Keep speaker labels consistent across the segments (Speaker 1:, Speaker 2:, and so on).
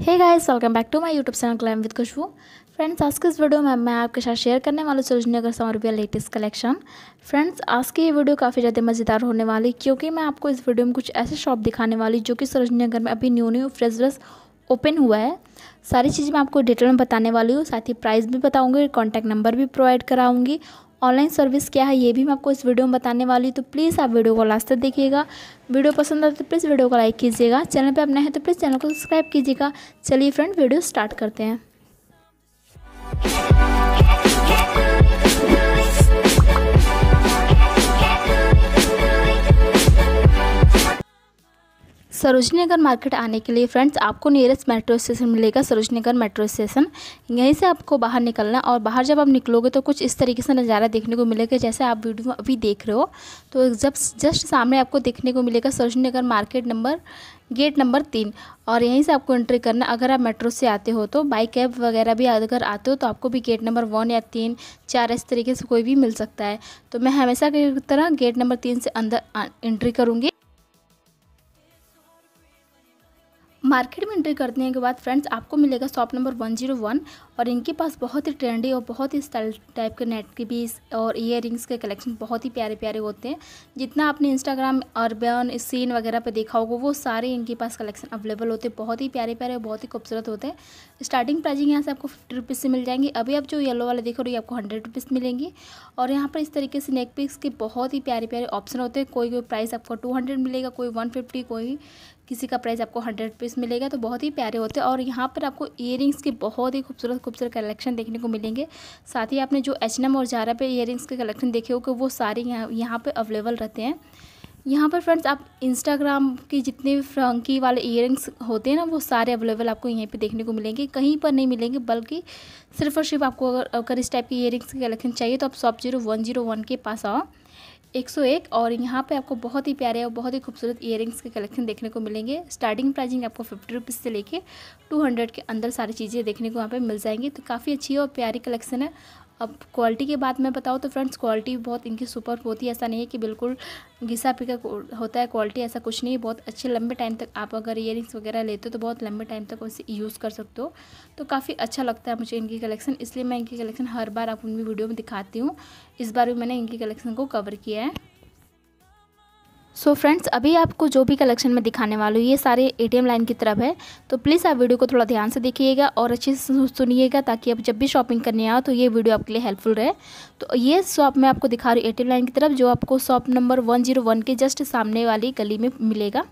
Speaker 1: hey guys welcome back to my YouTube channel क्लाइम with Khushbu friends आज के इस वीडियो में मैं आपके साथ शेयर करने वाली सरोजनीगर नगर रुपया लेटेस्ट कलेक्शन फ्रेंड्स आज की ये वीडियो काफ़ी ज़्यादा मज़ेदार होने वाली क्योंकि मैं आपको इस वीडियो में कुछ ऐसे शॉप दिखाने वाली जो कि नगर में अभी न्यू न्यू फ्रेश ओपन हुआ है सारी चीज़ें मैं आपको डिटेल में बताने वाली हूँ साथ ही प्राइस भी बताऊँगी कॉन्टैक्ट नंबर भी प्रोवाइड कराऊँगी ऑनलाइन सर्विस क्या है ये भी मैं आपको इस वीडियो में बताने वाली हूँ तो प्लीज़ आप वीडियो को लास्ट तक देखिएगा वीडियो पसंद आए तो प्लीज़ वीडियो को लाइक कीजिएगा चैनल पर अपना है तो प्लीज़ चैनल को सब्सक्राइब कीजिएगा चलिए फ्रेंड वीडियो स्टार्ट करते हैं सरोजनी नगर मार्केट आने के लिए फ्रेंड्स आपको नियरेस्ट मेट्रो स्टेशन मिलेगा सरोजनी नगर मेट्रो स्टेशन यहीं से आपको बाहर निकलना और बाहर जब आप निकलोगे तो कुछ इस तरीके से नज़ारा देखने को मिलेगा जैसे आप वीडियो अभी देख रहे हो तो जब जस्ट सामने आपको देखने को मिलेगा Sarojini Nagar market number gate number तीन और यहीं से आपको एंट्री करना अगर आप मेट्रो से आते हो तो बाई कैब वगैरह भी अगर आते हो तो आपको भी गेट नंबर वन या तीन चार इस तरीके से कोई भी मिल सकता है तो मैं हमेशा की तरह गेट नंबर तीन से अंदर एंट्री करूँगी मार्केट में एंट्री कर देने के बाद फ्रेंड्स आपको मिलेगा shop number one zero one और इनके पास बहुत ही ट्रेंडी और बहुत ही स्टाइल टाइप के नेट के पीस और रिंग्स के कलेक्शन बहुत ही प्यारे प्यारे होते हैं जितना आपने इंस्टाग्राम अरबन सीन वगैरह पे देखा होगा वो सारे इनके पास कलेक्शन अवेलेबल होते हैं बहुत ही प्यारे प्यारे और बहुत ही खूबसूरत होते हैं स्टार्टिंग प्राइजिंग यहाँ से आपको फिफ्टी रुपीज़ से मिल जाएंगे अभी आप जो येलो वाले देखो रही आपको हंड्रेड रुपीज़ मिलेंगी और यहाँ पर इस तरीके से नेक पीस के बहुत ही प्यारे प्यारे ऑप्शन होते हैं कोई कोई प्राइस आपको टू हंड्रेड मिलेगा कोई वन फिफ्टी कोई किसी का प्राइस आपको हंड्रेड रुपीज़ मिलेगा तो बहुत ही प्यारे होते हैं और यहाँ पर आपको ईयर के बहुत ही खूबसूरत खूबसूरत कलेक्शन देखने को मिलेंगे साथ ही आपने जो एच H&M और जारा पे इयर के कलेक्शन देखे हो कि वो सारे यहाँ यहाँ पर अवेलेबल रहते हैं यहाँ पर फ्रेंड्स आप इंस्टाग्राम के जितने भी फ्रंकी वाले इयर होते हैं ना वो सारे अवेलेबल आपको यहीं पे देखने को मिलेंगे कहीं पर नहीं मिलेंगे बल्कि सिर्फ और सिर्फ आपको अगर अगर इस टाइप के इयर के कलेक्शन चाहिए तो आप shop zero one zero one के पास आओ 101 और यहाँ पे आपको बहुत ही प्यारे और बहुत ही खूबसूरत ईयरिंग्स के कलेक्शन देखने को मिलेंगे स्टार्टिंग प्राइसिंग आपको फिफ्टी रुपीज़ से लेके 200 के अंदर सारी चीज़ें देखने को वहाँ पे मिल जाएंगी तो काफ़ी अच्छी और प्यारी कलेक्शन है अब क्वालिटी की बात मैं बताऊँ तो फ्रेंड्स क्वालिटी बहुत इनकी सुपर होती है ऐसा नहीं है कि बिल्कुल घिसा पिका होता है क्वालिटी ऐसा कुछ नहीं है बहुत अच्छे लंबे टाइम तक आप अगर इयर वगैरह लेते हो तो बहुत लंबे टाइम तक उसे यूज़ कर सकते हो तो काफ़ी अच्छा लगता है मुझे इनकी कलेक्शन इसलिए मैं इनकी कलेक्शन हर बार आप उनकी वीडियो में दिखाती हूँ इस बार भी मैंने इनकी कलेक्शन को कवर किया है सो so फ्रेंड्स अभी आपको जो भी कलेक्शन में दिखाने वाला हूँ ये सारे एटीएम लाइन की तरफ है तो प्लीज़ आप वीडियो को थोड़ा ध्यान से देखिएगा और अच्छे से सुनिएगा ताकि आप जब भी शॉपिंग करने आओ तो ये वीडियो आपके लिए हेल्पफुल रहे तो ये शॉप मैं आपको दिखा रही हूँ ए लाइन की तरफ जो आपको शॉप नंबर वन के जस्ट सामने वाली गली में मिलेगा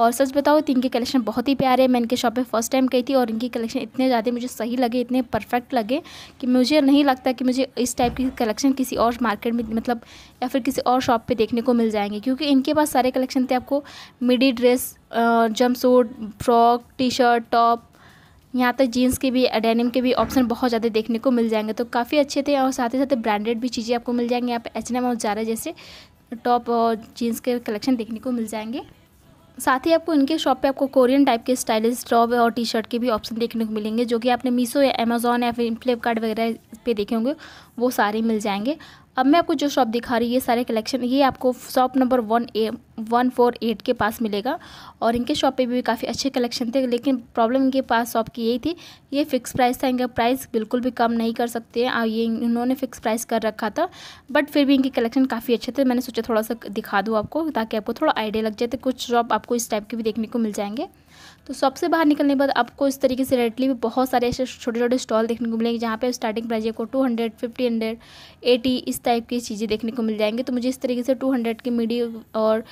Speaker 1: और सच बताओ तो इनके कलेक्शन बहुत ही प्यारे हैं मैं इनके शॉप पर फर्स्ट टाइम गई थी और इनकी कलेक्शन इतने ज़्यादा मुझे सही लगे इतने परफेक्ट लगे कि मुझे नहीं लगता कि मुझे इस टाइप की कलेक्शन किसी और मार्केट में मतलब या फिर किसी और शॉप पर देखने को मिल जाएंगे क्योंकि इनके पास सारे कलेक्शन थे आपको midi dress jumpsuit frock T shirt top यहाँ तक जीन्स के भी डेनिम के भी ऑप्शन बहुत ज़्यादा देखने को मिल जाएंगे तो काफ़ी अच्छे थे और साथ ही साथ ब्रांडेड भी चीज़ें आपको मिल जाएंगी यहाँ पर एच एन और जारा जैसे टॉप और जीन्स के कलेक्शन देखने को मिल जाएंगे साथ ही आपको इनके शॉप पे आपको कोरियन टाइप के स्टाइलिश टॉप और टी शर्ट के भी ऑप्शन देखने को मिलेंगे जो कि आपने मीसो या अमेज़ॉन या फिर फ्लिपकार्ट वगैरह पे देखे होंगे वो सारे मिल जाएंगे अब मैं आपको जो शॉप दिखा रही है ये सारे कलेक्शन ये आपको shop number one A one four eight के पास मिलेगा और इनके शॉप पे भी काफ़ी अच्छे कलेक्शन थे लेकिन प्रॉब्लम इनके पास शॉप की यही थी ये फिक्स प्राइस था इनका प्राइस बिल्कुल भी कम नहीं कर सकते हैं और ये इन्होंने फिक्स प्राइस कर रखा था बट फिर भी इनके कलेक्शन काफ़ी अच्छे थे मैंने सोचा थोड़ा सा दिखा दूँ आपको ताकि आपको थोड़ा आइडिया लग जाए तो कुछ शॉप आपको इस टाइप के भी देखने को मिल जाएंगे तो शॉप से बाहर निकलने के बाद आपको इस तरीके से रेटली भी बहुत सारे ऐसे छोटे छोटे स्टॉल देखने को मिलेंगे जहाँ पे स्टार्टिंग प्राइस आपको two hundred fifty hundred eighty इस टाइप की चीज़ें देखने को मिल जाएंगी तो मुझे इस तरीके से टू हंड्रेड की मीडियम और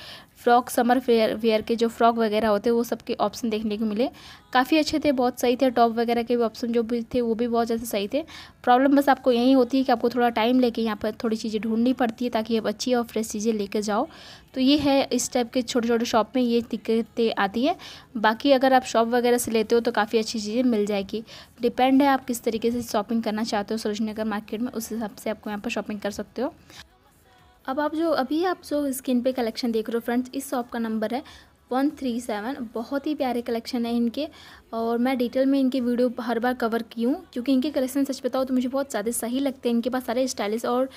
Speaker 1: फ्रॉक समर फेयर वेयर के जो फ्रॉक वगैरह होते वो सब के ऑप्शन देखने को मिले काफ़ी अच्छे थे बहुत सही थे टॉप वगैरह के भी ऑप्शन जो भी थे वो भी बहुत ज़्यादा सही थे प्रॉब्लम बस आपको यही होती है कि आपको थोड़ा टाइम लेके यहाँ पर थोड़ी चीज़ें ढूंढनी पड़ती है ताकि आप अच्छी और फ्रेश चीज़ें लेके जाओ तो ये है इस टाइप के छोटे छोटे शॉप में ये दिक्कतें आती हैं बाकी अगर आप शॉप वगैरह से लेते हो तो काफ़ी अच्छी चीज़ें मिल जाएगी डिपेंड है आप किस तरीके से शॉपिंग करना चाहते हो सरोजनगर मार्केट में उस हिसाब से आपको यहाँ पर शॉपिंग कर सकते हो अब आप जो अभी आप जो स्किन पे कलेक्शन देख रहे हो फ्रेंड्स इस शॉप का नंबर है वन थ्री सेवन बहुत ही प्यारे कलेक्शन है इनके और मैं डिटेल में इनके वीडियो हर बार कवर की हूँ क्योंकि इनके कलेक्शन सच बताओ तो मुझे बहुत ज़्यादा सही लगते हैं इनके पास सारे स्टाइलिश और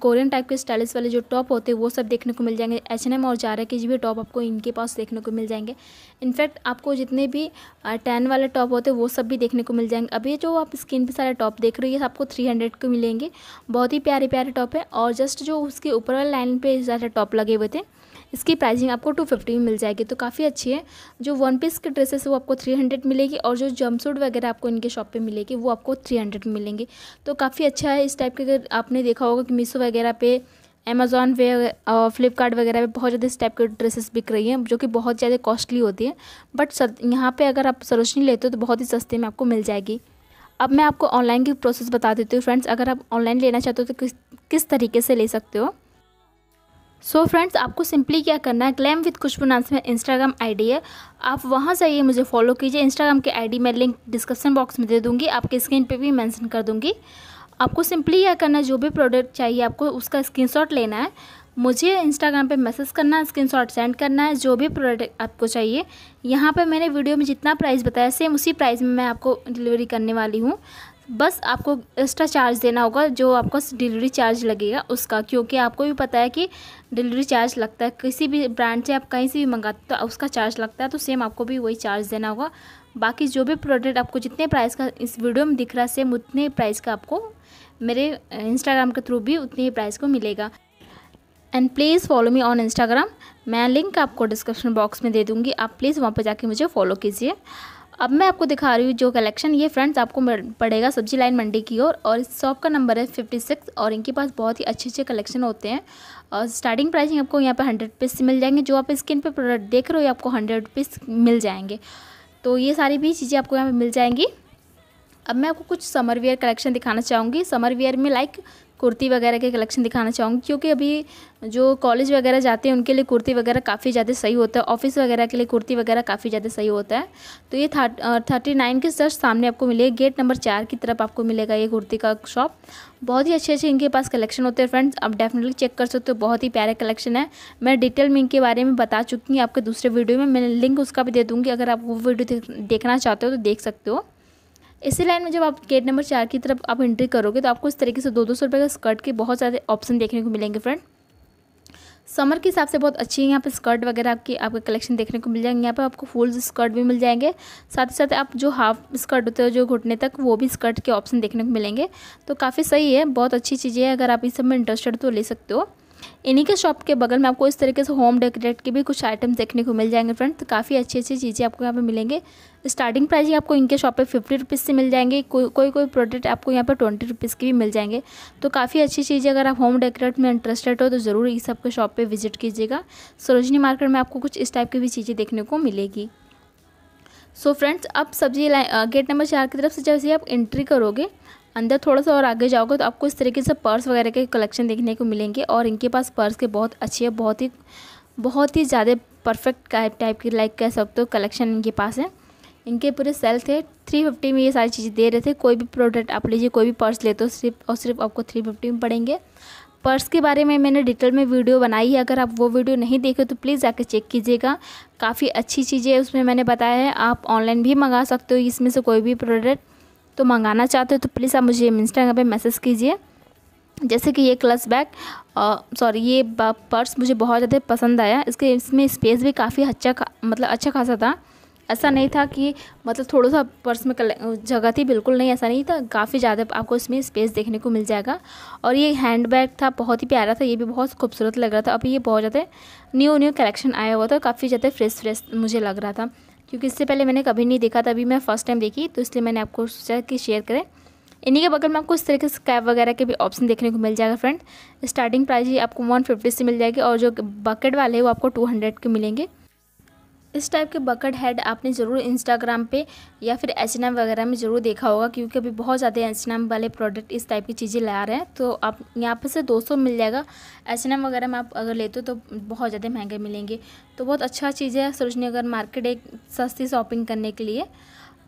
Speaker 1: कोरियन टाइप के स्टाइलिश वाले जो टॉप होते हैं वो सब देखने को मिल जाएंगे एच एन एम और जारा के जी भी टॉप आपको इनके पास देखने को मिल जाएंगे इनफैक्ट आपको जितने भी टैन वाले टॉप होते हैं वो सब भी देखने को मिल जाएंगे अभी जो आप स्किन पे सारे टॉप देख रहे हो ये आपको थ्री हंड्रेड के मिलेंगे बहुत ही प्यारे प्यारे टॉप है और जस्ट जो उसके ऊपर वाले लाइन पर ज़्यादा टॉप लगे हुए थे इसकी प्राइसिंग आपको टू फिफ्टी में मिल जाएगी तो काफ़ी अच्छी है जो वन पीस की ड्रेसेस वो आपको थ्री हंड्रेड मिलेगी और जो जम्पसूट वगैरह आपको इनके शॉप पे मिलेगी वो आपको थ्री हंड्रेड में मिलेंगे तो काफ़ी अच्छा है इस टाइप के अगर आपने देखा होगा कि मीशो वगैरह पे अमेज़ॉन पे फ्लिपकार्ट वगैरह पे बहुत ज़्यादा इस टाइप के ड्रेसेस बिक रही हैं जो कि बहुत ज़्यादा कॉस्टली होती है बट सर यहाँ पर अगर आप सरोजनी लेते हो तो बहुत ही सस्ते में आपको मिल जाएगी अब मैं आपको ऑनलाइन की प्रोसेस बता देती हूँ फ्रेंड्स अगर आप ऑनलाइन लेना चाहते हो तो किस किस तरीके से ले सकते हो सो so फ्रेंड्स आपको सिंपली क्या करना है ग्लैम विद खुशबू नाम से मेरा इंस्टाग्राम आईडी है आप वहाँ जाइए मुझे फॉलो कीजिए इंस्टाग्राम के आईडी मैं लिंक डिस्क्रिप्शन बॉक्स में दे दूँगी आपके स्क्रीन पे भी मेंशन कर दूँगी आपको सिंपली क्या करना है जो भी प्रोडक्ट चाहिए आपको उसका स्क्रीन लेना है मुझे इंस्टाग्राम पे मैसेज करना है शॉट सेंड करना है जो भी प्रोडक्ट आपको चाहिए यहाँ पर मैंने वीडियो में जितना प्राइस बताया सेम उसी प्राइस में मैं आपको डिलीवरी करने वाली हूँ बस आपको एक्स्ट्रा चार्ज देना होगा जो आपका डिलीवरी चार्ज लगेगा उसका क्योंकि आपको भी पता है कि डिलीवरी चार्ज लगता है किसी भी ब्रांड से आप कहीं से भी मंगाते तो उसका चार्ज लगता है तो सेम आपको भी वही चार्ज देना होगा बाकी जो भी प्रोडक्ट आपको जितने प्राइस का इस वीडियो में दिख रहा है सेम उतने प्राइस का आपको मेरे इंस्टाग्राम के थ्रू भी उतने ही प्राइस को मिलेगा and please follow me on Instagram मैं लिंक आपको डिस्क्रिप्शन बॉक्स में दे दूँगी आप प्लीज़ वहाँ पर जाके मुझे फॉलो कीजिए अब मैं आपको दिखा रही हूँ जो कलेक्शन ये फ्रेंड्स आपको पड़ेगा सब्जी लाइन मंडी की ओर और, इस शॉप का नंबर है फिफ्टी सिक्स और इनके पास बहुत ही अच्छे अच्छे कलेक्शन होते हैं और स्टार्टिंग प्राइसिंग आपको यहाँ पर हंड्रेड पीस मिल जाएंगे जो आप स्किन पर प्रोडक्ट देख रहे हो आपको हंड्रेड पीस मिल जाएंगे तो ये सारी भी चीज़ें आपको यहाँ पर मिल जाएंगी अब मैं आपको कुछ समर वेयर कलेक्शन दिखाना चाहूँगी समर वेयर में लाइक कुर्ती वगैरह के कलेक्शन दिखाना चाहूँगी क्योंकि अभी जो कॉलेज वगैरह जाते हैं उनके लिए कुर्ती वगैरह काफ़ी ज़्यादा सही होता है ऑफिस वगैरह के लिए कुर्ती वगैरह काफ़ी ज़्यादा सही होता है तो ये थर्टी नाइन के सर्च सामने आपको मिलेगी गेट नंबर चार की तरफ आपको मिलेगा ये कुर्ती का शॉप बहुत ही अच्छे अच्छे इनके पास कलेक्शन होते हैं फ्रेंड्स आप डेफिनेटली चेक कर सकते हो बहुत ही प्यारा कलेक्शन है मैं डिटेल में इनके बारे में बता चुकी हूँ आपके दूसरे वीडियो में मैं लिंक उसका भी दे दूँगी अगर आप वो वीडियो देखना चाहते हो तो देख सकते हो इसी लाइन में जब आप गेट नंबर चार की तरफ आप एंट्री करोगे तो आपको इस तरीके से दो दो सौ रुपये का स्कर्ट के बहुत सारे ऑप्शन देखने को मिलेंगे फ्रेंड समर के हिसाब से बहुत अच्छी है यहाँ पर स्कर्ट वगैरह आपकी आपका कलेक्शन देखने को मिल जाएंगे यहाँ पर आपको फुल स्कर्ट भी मिल जाएंगे साथ ही साथ आप जो हाफ स्कर्ट होते हो जो घुटने तक वो भी स्कर्ट के ऑप्शन देखने को मिलेंगे तो काफ़ी सही है बहुत अच्छी चीज़ें हैं अगर आप इस सब में इंटरेस्टेड तो ले सकते हो इन्हीं के शॉप के बगल में आपको इस तरीके से होम डेकोरेट के भी कुछ आइटम्स देखने को मिल जाएंगे फ्रेंड तो काफ़ी अच्छी अच्छी चीज़ें आपको यहाँ पे मिलेंगे स्टार्टिंग प्राइस आपको इनके शॉप पे फिफ्टी रुपीज़ से मिल जाएंगे कोई कोई कोई प्रोडक्ट आपको यहाँ पर ट्वेंटी रुपीज़ के भी मिल जाएंगे तो काफ़ी अच्छी चीज़ें अगर आप होम डेकोरेट में इंटरेस्टेड हो तो ज़रूर इस सबके शॉप पर विजिट कीजिएगा सरोजनी मार्केट में आपको कुछ इस टाइप की भी चीज़ें देखने को मिलेगी सो so फ्रेंड्स अब सब्जी गेट नंबर चार की तरफ से जैसे आप एंट्री करोगे अंदर थोड़ा सा और आगे जाओगे तो आपको इस तरीके से पर्स वगैरह के कलेक्शन देखने को मिलेंगे और इनके पास पर्स के बहुत अच्छे बहुत ही बहुत ही ज़्यादा परफेक्ट टाइप की लाइक कह सकते हो कलेक्शन इनके पास है इनके पूरे सेल थे थ्री फिफ्टी में ये सारी चीज़ें दे रहे थे कोई भी प्रोडक्ट आप लीजिए कोई भी पर्स ले तो सिर्फ और सिर्फ आपको थ्री फिफ्टी में पड़ेंगे पर्स के बारे में मैंने डिटेल में वीडियो बनाई है अगर आप वो वीडियो नहीं देखे तो प्लीज़ जाकर चेक कीजिएगा काफ़ी अच्छी चीज़ें उसमें मैंने बताया है आप ऑनलाइन भी मंगा सकते हो इसमें से कोई भी प्रोडक्ट तो मंगाना चाहते हो तो प्लीज़ आप मुझे इंस्टाग्राम पे मैसेज कीजिए जैसे कि ये क्लस बैग सॉरी ये पर्स मुझे बहुत ज़्यादा पसंद आया इसके इसमें स्पेस भी काफ़ी अच्छा का, मतलब अच्छा खासा था ऐसा नहीं था कि मतलब थोड़ा सा पर्स में जगह थी बिल्कुल नहीं ऐसा नहीं था काफ़ी ज़्यादा आपको इसमें स्पेस देखने को मिल जाएगा और ये हैंड बैग था बहुत ही प्यारा था ये भी बहुत खूबसूरत लग रहा था अभी ये बहुत ज़्यादा न्यू न्यू कलेक्शन आया हुआ था काफ़ी ज़्यादा फ्रेश फ्रेश मुझे लग रहा था क्योंकि इससे पहले मैंने कभी नहीं देखा था अभी मैं फ़र्स्ट टाइम देखी तो इसलिए मैंने आपको सोचा कि शेयर करें इन्हीं के बगल में आपको इस तरीके से कैब वगैरह के भी ऑप्शन देखने को मिल जाएगा फ्रेंड स्टार्टिंग प्राइस ही आपको 150 से मिल जाएगी और जो बकेट वाले वो आपको 200 के मिलेंगे इस टाइप के बकेट हेड आपने ज़रूर इंस्टाग्राम पे या फिर एच H&M वगैरह में ज़रूर देखा होगा क्योंकि अभी बहुत ज़्यादा एच H&M वाले प्रोडक्ट इस टाइप की चीज़ें ला रहे हैं तो आप यहाँ पर से 200 मिल जाएगा एच H&M वगैरह में आप अगर लेते हो तो बहुत ज़्यादा महंगे मिलेंगे तो बहुत अच्छा चीज़ है सरोजनीगर मार्केट एक सस्ती शॉपिंग करने के लिए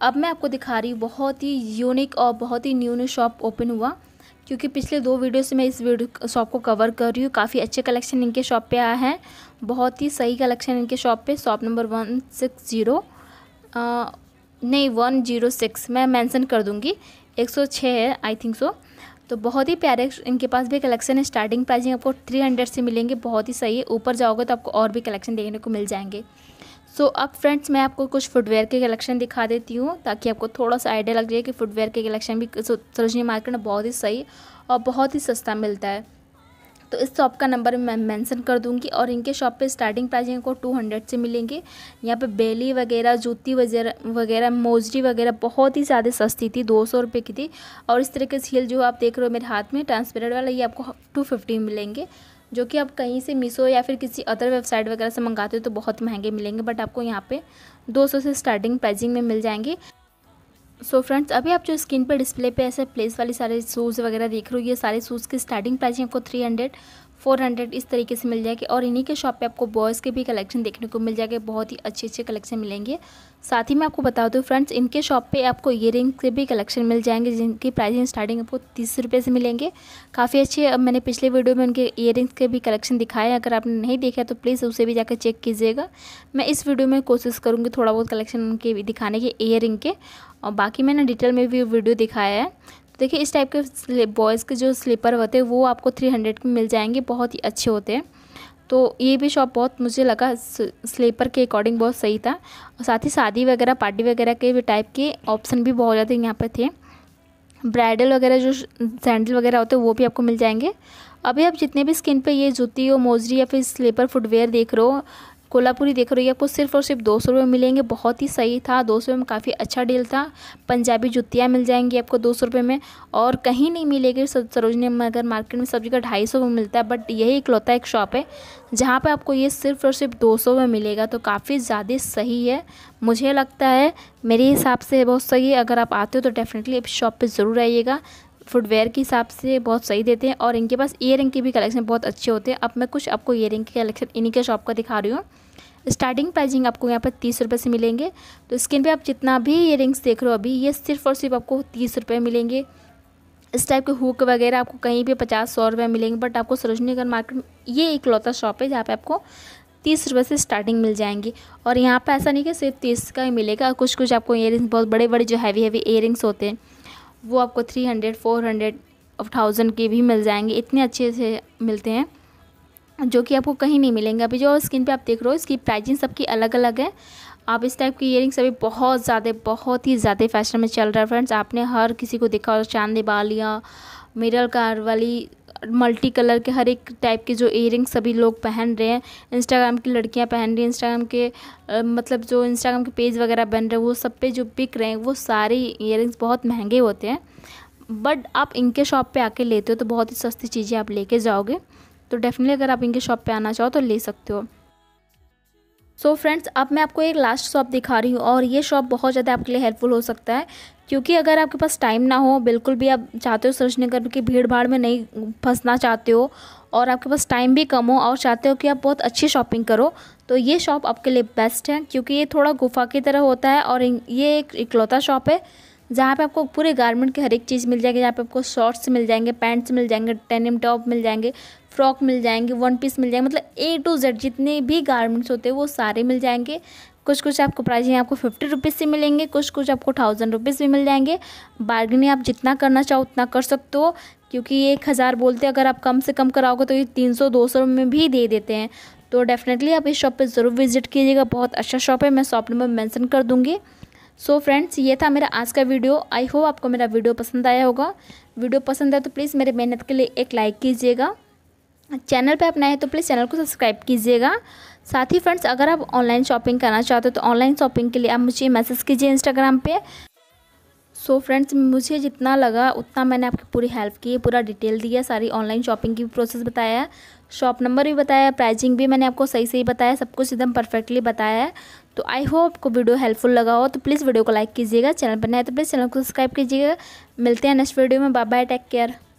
Speaker 1: अब मैं आपको दिखा रही हूँ बहुत ही यूनिक और बहुत ही न्यू न्यू शॉप ओपन हुआ क्योंकि पिछले दो वीडियो से मैं इस वीडियो शॉप को कवर कर रही हूँ काफ़ी अच्छे कलेक्शन इनके शॉप पे आए हैं बहुत ही सही कलेक्शन इनके शॉप पे shop number one six zero नहीं वन जीरो सिक्स मैं मेंशन कर दूंगी एक सौ छः है आई थिंक सो तो बहुत ही प्यारे इनके पास भी कलेक्शन है स्टार्टिंग प्राइसिंग आपको थ्री हंड्रेड से मिलेंगे बहुत ही सही है ऊपर जाओगे तो आपको और भी कलेक्शन देखने को मिल जाएंगे सो so, अब फ्रेंड्स मैं आपको कुछ फुटवेयर के कलेक्शन दिखा देती हूँ ताकि आपको थोड़ा सा आइडिया लग जाए कि फुटवेयर के कलेक्शन भी सरोजनी मार्केट में बहुत ही सही और बहुत ही सस्ता मिलता है तो इस शॉप का नंबर मैं मेंशन कर दूंगी और इनके शॉप पे स्टार्टिंग प्राइस इनको टू हंड्रेड से मिलेंगे यहाँ पे बेली वगैरह जूती वगैरह वगैरह मोजरी वगैरह बहुत ही ज़्यादा सस्ती थी दो सौ रुपये की थी और इस तरह के सील जो आप देख रहे हो मेरे हाथ में ट्रांसपेरेंट वाला ये आपको टू फिफ्टी मिलेंगे जो कि आप कहीं से मीसो या फिर किसी अदर वेबसाइट वगैरह से मंगाते हो तो बहुत महंगे मिलेंगे बट आपको यहाँ पे 200 से स्टार्टिंग प्राइसिंग में मिल जाएंगे सो so फ्रेंड्स अभी आप जो स्क्रीन पर डिस्प्ले पे ऐसे प्लेस वाले सारे शूज़ वगैरह देख रहे हो ये सारे शूज़ की स्टार्टिंग प्राइसिंग आपको थ्री हंड्रेड फोर हंड्रेड इस तरीके से मिल जाएगी और इन्हीं के शॉप पे आपको बॉयज़ के भी कलेक्शन देखने को मिल जाएंगे बहुत ही अच्छे अच्छे कलेक्शन मिलेंगे साथ ही मैं आपको बता दूँ फ्रेंड्स इनके शॉप पे आपको ईयर के भी कलेक्शन मिल जाएंगे जिनकी प्राइसिंग स्टार्टिंग आपको तीस रुपये से मिलेंगे काफ़ी अच्छे मैंने पिछले वीडियो में उनके ईयर के भी कलेक्शन दिखाए अगर आपने नहीं देखा तो प्लीज़ उसे भी जाकर चेक कीजिएगा मैं इस वीडियो में कोशिश करूँगी थोड़ा बहुत कलेक्शन उनके दिखाने के ईयर के और बाकी मैंने डिटेल में भी वीडियो दिखाया है देखिए इस टाइप के बॉयज़ के जो स्लीपर होते हैं वो आपको थ्री हंड्रेड में मिल जाएंगे बहुत ही अच्छे होते हैं तो ये भी शॉप बहुत मुझे लगा स्लीपर के अकॉर्डिंग बहुत सही था और साथ ही शादी वगैरह पार्टी वगैरह के भी टाइप के ऑप्शन भी बहुत ज़्यादा यहाँ पर थे ब्राइडल वगैरह जो सैंडल वगैरह होते हैं वो भी आपको मिल जाएंगे अभी आप जितने भी स्किन पे ये जूती हो मोजरी या फिर स्लीपर फुटवेयर देख रहे हो कोल्हापुरी देख रही है आपको सिर्फ और सिर्फ दो सौ रुपये मिलेंगे बहुत ही सही था दो सौ में काफ़ी अच्छा डील था पंजाबी जुतियाँ मिल जाएंगी आपको दो सौ रुपये में और कहीं नहीं मिलेगी सरोजनी नगर मार्केट में सब जगह ढाई सौ में मिलता है बट यही इकलौता एक शॉप है जहाँ पर आपको ये सिर्फ और सिर्फ दो सौ में मिलेगा तो काफ़ी ज़्यादा सही है मुझे लगता है मेरे हिसाब से बहुत सही है अगर आप आते हो तो डेफिनेटली आप शॉप पर ज़रूर आइएगा फुटवेयर के हिसाब से बहुत सही देते हैं और इनके पास ईयर के भी कलेक्शन बहुत अच्छे होते हैं अब मैं कुछ आपको ईयर के कलेक्शन इन्हीं के शॉप का दिखा रही हूँ स्टार्टिंग प्राइजिंग आपको यहाँ पर तीस रुपये से मिलेंगे तो स्किन पे आप जितना भी ये रिंग्स देख रहे हो अभी ये सिर्फ और सिर्फ आपको तीस रुपये मिलेंगे इस टाइप के हुक वगैरह आपको कहीं भी पचास सौ रुपये मिलेंगे बट आपको सरोजनी नगर मार्केट में ये एक लौता शॉप है जहाँ पर आपको तीस रुपये से स्टार्टिंग मिल जाएंगी और यहाँ पर ऐसा नहीं कि सिर्फ तीस का ही मिलेगा कुछ कुछ आपको ईयर बहुत बड़े बड़े जो हैवी हैवी ईयर होते हैं वो आपको three hundred four hundred thousand के भी मिल जाएंगे इतने अच्छे से मिलते हैं जो कि आपको कहीं नहीं मिलेंगे अभी जो स्किन पे आप देख रहे हो इसकी प्राइजिंग सबकी अलग अलग है आप इस टाइप की ईयरिंग्स अभी बहुत ज़्यादा बहुत ही ज़्यादा फैशन में चल रहा है फ्रेंड्स आपने हर किसी को देखा और चांदी बालियाँ मिरल कार वाली मल्टी कलर के हर एक टाइप के जो ईयरिंग्स सभी लोग पहन रहे हैं इंस्टाग्राम की लड़कियां पहन रही हैं इंस्टाग्राम के आ, मतलब जो इंस्टाग्राम के पेज वगैरह बन रहे हैं वो सब पे जो बिक रहे हैं वो सारे ईयरिंग्स बहुत महंगे होते हैं बट आप इनके शॉप पे आके लेते हो तो बहुत ही सस्ती चीज़ें आप लेके जाओगे तो डेफिनेटली अगर आप इनके शॉप पे आना चाहो तो ले सकते हो सो so फ्रेंड्स अब मैं आपको एक लास्ट शॉप दिखा रही हूँ और ये शॉप बहुत ज़्यादा आपके लिए हेल्पफुल हो सकता है क्योंकि अगर आपके पास टाइम ना हो बिल्कुल भी आप चाहते हो सर्च नगर की भीड़ भाड़ में नहीं फंसना चाहते हो और आपके पास टाइम भी कम हो और चाहते हो कि आप बहुत अच्छी शॉपिंग करो तो ये शॉप आपके लिए बेस्ट है क्योंकि ये थोड़ा गुफा की तरह होता है और ये एक इकलौता शॉप है जहाँ पे आपको पूरे गारमेंट की हर एक चीज़ मिल जाएगी जहाँ पे आपको शॉर्ट्स मिल जाएंगे पैंट्स मिल जाएंगे टेनिम टॉप मिल जाएंगे फ्रॉक मिल जाएंगे वन पीस मिल जाएंगे मतलब ए टू जेड जितने भी गारमेंट्स होते हैं वो सारे मिल जाएंगे कुछ कुछ आपको प्राइस यहाँ आपको फिफ्टी रुपीज़ से मिलेंगे कुछ कुछ आपको थाउजेंड रुपीज़ भी मिल जाएंगे बार्गेनिंग आप जितना करना चाहो उतना कर सकते हो क्योंकि एक हज़ार बोलते हैं अगर आप कम से कम कराओगे तो ये तीन सौ दो सौ में भी दे देते हैं तो डेफिनेटली आप इस शॉप पे ज़रूर विजिट कीजिएगा बहुत अच्छा शॉप है मैं शॉप नंबर मैंसन कर दूँगी सो फ्रेंड्स ये था मेरा आज का वीडियो आई होप आपको मेरा वीडियो पसंद आया होगा वीडियो पसंद आया तो प्लीज़ मेरे मेहनत के लिए एक लाइक कीजिएगा चैनल पे आप नए हैं तो प्लीज़ चैनल को सब्सक्राइब कीजिएगा साथ ही फ्रेंड्स अगर आप ऑनलाइन शॉपिंग करना चाहते हो तो ऑनलाइन शॉपिंग के लिए आप मुझे मैसेज कीजिए इंस्टाग्राम पे सो so फ्रेंड्स मुझे जितना लगा उतना मैंने आपकी पूरी हेल्प की पूरा डिटेल दिया सारी ऑनलाइन शॉपिंग की प्रोसेस बताया शॉप नंबर भी बताया प्राइजिंग भी मैंने आपको सही सही बताया सब कुछ एकदम परफेक्टली बताया है तो आई होप आपको वीडियो हेल्पफुल लगा हो तो प्लीज़ वीडियो को लाइक कीजिएगा चैनल पर नए तो प्लीज़ चैनल को सब्सक्राइब कीजिएगा मिलते हैं नेक्स्ट वीडियो में बाय बाय टेक केयर